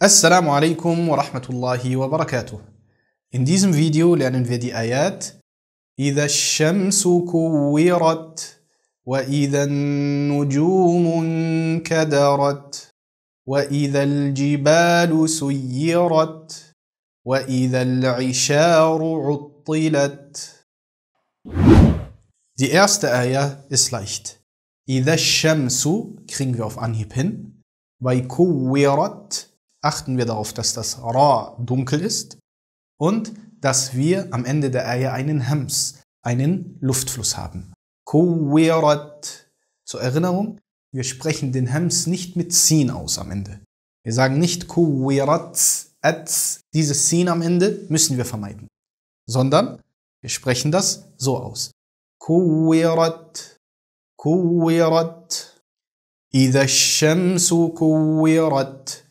Assalamu alaikum wa rahmatullahi wa barakatuh. In diesem Video lernen wir die Ayat إذا الشمس كورت وإذا النجوم كدرت وإذا الجبال سيرت وإذا العشار عطلت Die erste Ayah ist leicht. إذا الشمس kriegen wir auf Anhieb hin. Bei كورت achten wir darauf, dass das Ra dunkel ist und dass wir am Ende der Eier einen Hems, einen Luftfluss haben. Kuwirat. Zur Erinnerung, wir sprechen den Hems nicht mit Sin aus am Ende. Wir sagen nicht Kuwirat, Ats. Dieses Sin am Ende müssen wir vermeiden, sondern wir sprechen das so aus. Kuwirat, Kuwirat. إذا الشمس كورت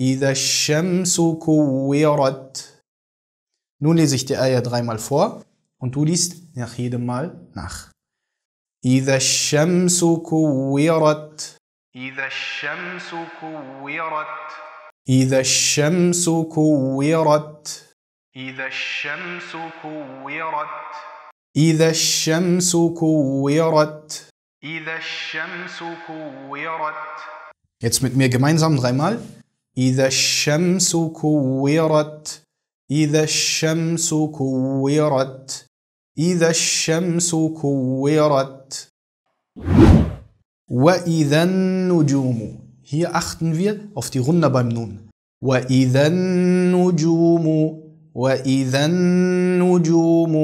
إذا الشمس كورت Nun lese ich die Eier dreimal vor und du liest nach jedem Mal nach. إذا الشمس كورت إذا الشمس كورت إذا الشمس كورت إذا الشمس كورت إذا الشمس كورت إذا الشمس كورت Jetzt mit mir gemeinsam dreimal. إذا الشمس كورت إذا الشمس كورت إذا الشمس كورت وإذا النجوم Hier achten wir auf die Runde beim Nun. وإذا النجوم وإذا النجوم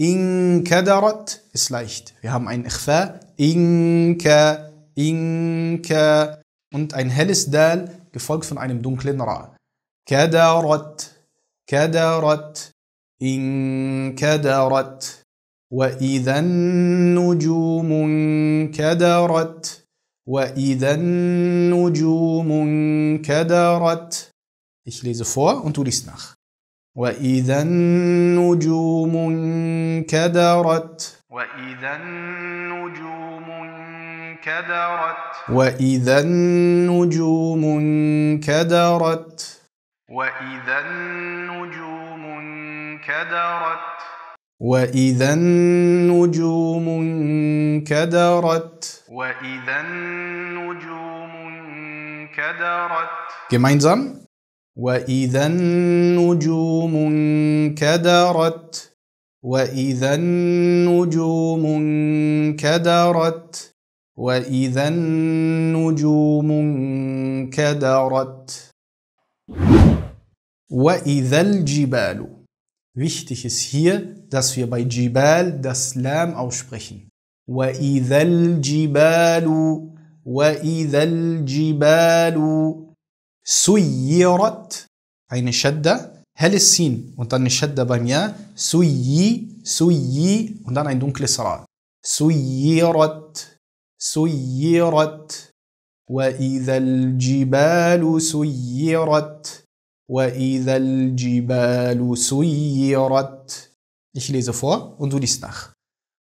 انكدرت إسلايشت leicht. Wir haben ein إخفاء Inka, Inka. und ein helles Dal, gefolgt von einem dunklen Ra. Kadarat, kadarat, in kadarat. وإذا النجوم انكدرت وإذا النجوم انكدرت Ich lese vor und du liest nach. وإذا النجوم انكدرت وإذا انكدرت وإذا النجوم انكدرت وإذا النجوم انكدرت وإذا النجوم انكدرت وإذا النجوم انكدرت gemeinsam وإذا النجوم انكدرت وإذا النجوم انكدرت وإذا النجوم انكدرت وإذا الجبال Wichtig ist hier, dass wir bei Jibal das Lam aussprechen. وإذا الجبال وإذا الجبال سيرت eine Shadda, helles Sin und dann eine Shadda beim Ja, suyi, suyi und dann ein dunkles Ra. سيرت سيرت واذا الجبال سيرت واذا الجبال سيرت Ich lese vor und du liest nach.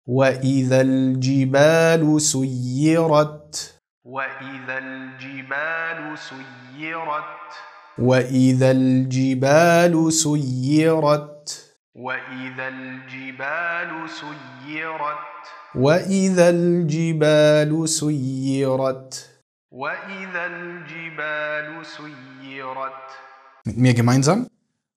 وإذا الجبال سيرت وإذا الجبال سيرت وإذا الجبال سيرت وإذا الجبال سيرت وإذا الجبال سيرت وإذا الجبال سيرت Mit mir gemeinsam.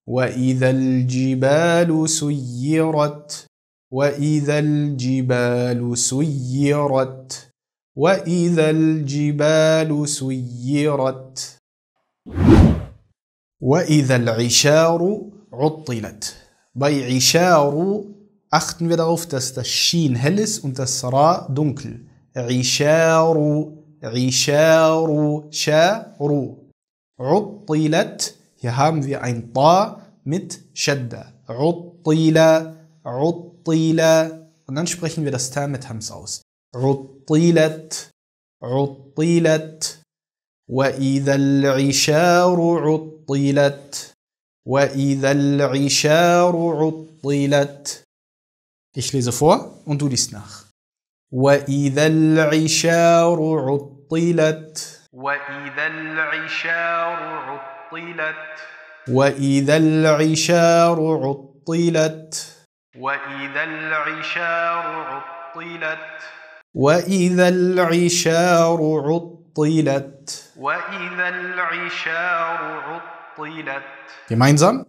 وإذا الجبال سيرت وإذا الجبال سيرت وإذا الجبال سيرت وإذا العشار عطلت Bei Isharu achten wir darauf, dass das Shin hell ist und das Ra dunkel. Isharu, Isharu, Sharu. Uttilat, hier haben wir ein Ta mit Shadda. Uttila, Uttila. Und dann sprechen wir das Ta mit Hams aus. Uttilat, Uttilat. وإذا العشار عطلت وإذا العشار عطلت Ich lese vor und du liest nach. وإذا العشار عطلت وإذا العشار عطلت وإذا العشار عطلت وإذا العشار عطلت وإذا العشار عطلت وإذا العشار عطلت Gemeinsam.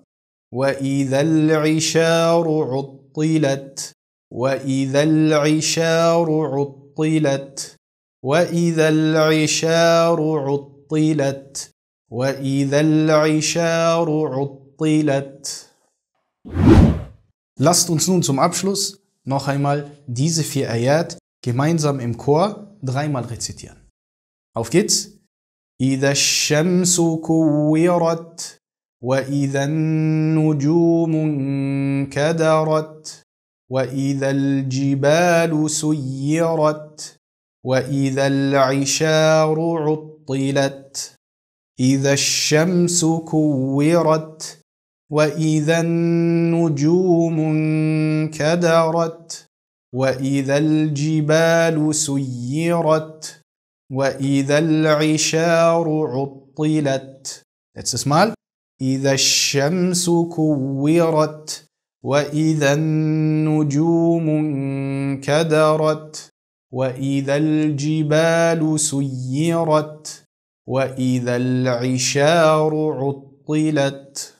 وإذا العشار عطلت وإذا العشار عطلت وإذا العشار عطلت وإذا العشار عطلت Lasst uns nun zum Abschluss noch einmal diese vier Ayat gemeinsam im Chor dreimal rezitieren. Auf geht's! إذا الشمس كورت وإذا النجوم انكدرت وإذا الجبال سيرت وإذا العشار عطلت إذا الشمس كورت وإذا النجوم انكدرت وإذا الجبال سيرت وإذا العشار عطلت smile. إذا الشمس كورت وإذا النجوم انكدرت وإذا الجبال سيرت وإذا العشار عطلت